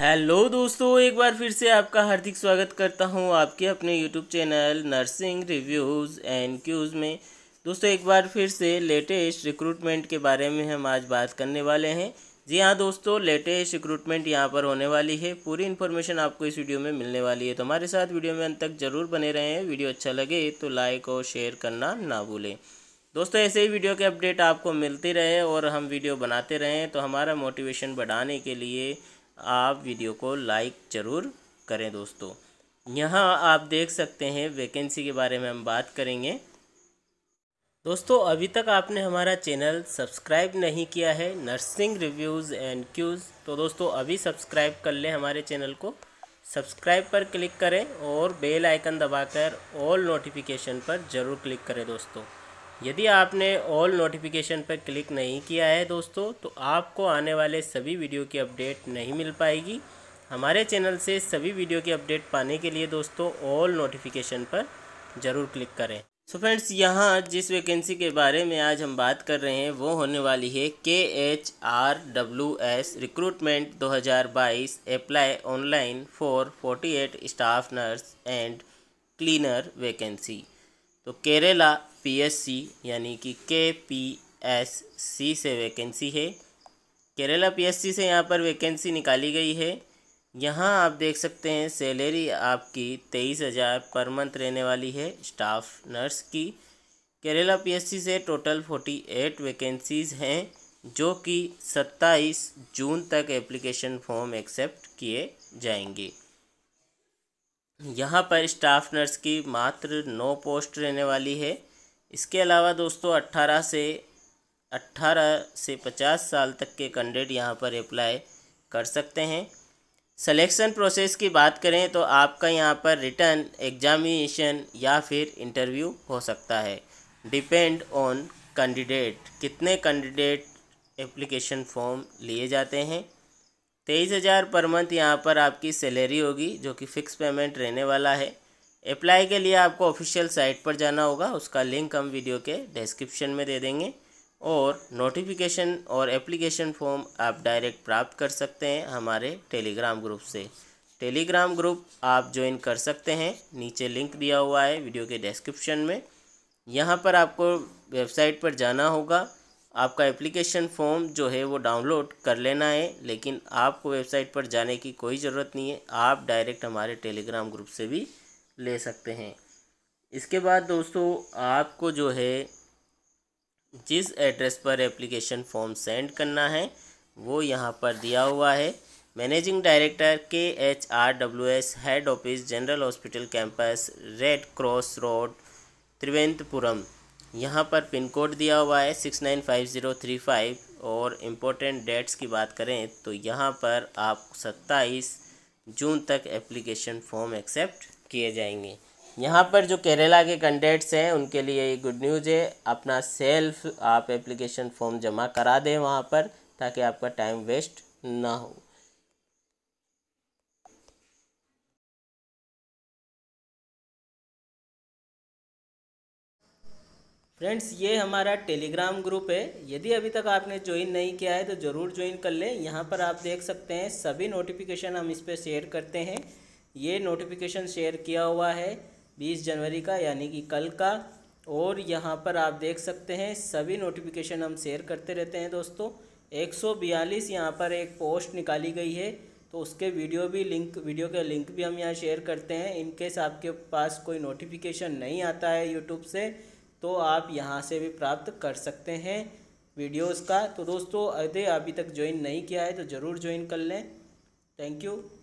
hello दोस्तों एक बार फिर से आपका हार्दिक स्वागत करता हूं आपके अपने YouTube channel nursing reviews and Qs में दोस्तों एक बार फिर से लेटेस्ट रिक्रूटमेंट के बारे में हम आज बात करने वाले हैं जी हाँ दोस्तों लेटेस्ट रिक्रूटमेंट यहाँ पर होने वाली है पूरी इन्फॉर्मेशन आपको इस वीडियो में मिलने वाली है तो हमारे साथ वीडियो में अंत तक ज़रूर बने रहें वीडियो अच्छा लगे तो लाइक और शेयर करना ना भूलें दोस्तों ऐसे ही वीडियो के अपडेट आपको मिलती रहे और हम वीडियो बनाते रहें तो हमारा मोटिवेशन बढ़ाने के लिए आप वीडियो को लाइक ज़रूर करें दोस्तों यहाँ आप देख सकते हैं वैकेंसी के बारे में हम बात करेंगे दोस्तों अभी तक आपने हमारा चैनल सब्सक्राइब नहीं किया है नर्सिंग रिव्यूज़ एंड क्यूज़ तो दोस्तों अभी सब्सक्राइब कर लें हमारे चैनल को सब्सक्राइब पर क्लिक करें और बेल आइकन दबाकर ऑल नोटिफिकेशन पर ज़रूर क्लिक करें दोस्तों यदि आपने ऑल नोटिफिकेशन पर क्लिक नहीं किया है दोस्तों तो आपको आने वाले सभी वीडियो की अपडेट नहीं मिल पाएगी हमारे चैनल से सभी वीडियो की अपडेट पाने के लिए दोस्तों ऑल नोटिफिकेशन पर ज़रूर क्लिक करें सो so फ्रेंड्स यहाँ जिस वैकेंसी के बारे में आज हम बात कर रहे हैं वो होने वाली है K H R W S recruitment 2022 apply online for 48 staff nurse and cleaner vacancy तो केरला पीएससी यानी कि के पी एस सी से वैकेंसी है केरला पीएससी से यहाँ पर वैकेंसी निकाली गई है यहाँ आप देख सकते हैं सैलरी आपकी तेईस हज़ार पर मंथ रहने वाली है स्टाफ नर्स की केरला पीएससी से टोटल फोर्टी एट वैकेंसीज़ हैं जो कि सत्ताईस जून तक एप्लीकेशन फॉर्म एक्सेप्ट किए जाएंगे यहाँ पर स्टाफ नर्स की मात्र नौ पोस्ट रहने वाली है इसके अलावा दोस्तों अट्ठारह से अट्ठारह से पचास साल तक के कैंडिडेट यहाँ पर अप्लाई कर सकते हैं सिलेक्शन प्रोसेस की बात करें तो आपका यहाँ पर रिटर्न एग्जामिनेशन या फिर इंटरव्यू हो सकता है डिपेंड ऑन कैंडिडेट कितने कैंडिडेट एप्लीकेशन फॉर्म लिए जाते हैं तेईस हज़ार पर मंथ यहाँ पर आपकी सैलरी होगी जो कि फ़िक्स पेमेंट रहने वाला है अप्लाई के लिए आपको ऑफिशियल साइट पर जाना होगा उसका लिंक हम वीडियो के डिस्क्रिप्शन में दे देंगे और नोटिफिकेशन और एप्लीकेशन फॉर्म आप डायरेक्ट प्राप्त कर सकते हैं हमारे टेलीग्राम ग्रुप से टेलीग्राम ग्रुप आप ज्वाइन कर सकते हैं नीचे लिंक दिया हुआ है वीडियो के डिस्क्रिप्शन में यहाँ पर आपको वेबसाइट पर जाना होगा आपका एप्लीकेशन फॉर्म जो है वो डाउनलोड कर लेना है लेकिन आपको वेबसाइट पर जाने की कोई ज़रूरत नहीं है आप डायरेक्ट हमारे टेलीग्राम ग्रुप से भी ले सकते हैं इसके बाद दोस्तों आपको जो है जिस एड्रेस पर एप्लीकेशन फॉर्म सेंड करना है वो यहाँ पर दिया हुआ है managing director K H R W S head office general hospital campus red cross road Thiruvananthapuram यहाँ पर पिन कोड दिया हुआ है six nine five zero three five और इम्पोर्टेंट डेट्स की बात करें तो यहाँ पर आप सत्ताईस जून तक एप्लीकेशन फॉर्म एक्सेप्ट किए जाएंगे यहाँ पर जो केरला के कैंडिडेट्स हैं उनके लिए ये गुड न्यूज़ है अपना सेल्फ आप एप्लीकेशन फॉर्म जमा करा दें वहाँ पर ताकि आपका टाइम वेस्ट ना हो फ्रेंड्स ये हमारा टेलीग्राम ग्रुप है यदि अभी तक आपने ज्वाइन नहीं किया है तो ज़रूर ज्वाइन कर लें यहाँ पर आप देख सकते हैं सभी नोटिफिकेशन हम इस पर शेयर करते हैं ये नोटिफिकेशन शेयर किया हुआ है बीस जनवरी का यानी कि कल का और यहाँ पर आप देख सकते हैं सभी नोटिफिकेशन हम शेयर करते रहते हैं दोस्तों एक सौ बयालीस यहाँ पर एक पोस्ट निकाली गई है तो उसके वीडियो भी लिंक वीडियो के लिंक भी हम यहाँ शेयर करते हैं इनकेस आपके पास कोई नोटिफिकेशन नहीं आता है यूट्यूब से तो आप यहाँ से भी प्राप्त कर सकते हैं वीडियोस का तो दोस्तों यदि अभी तक ज्वाइन नहीं किया है तो ज़रूर ज्वाइन कर लें थैंक यू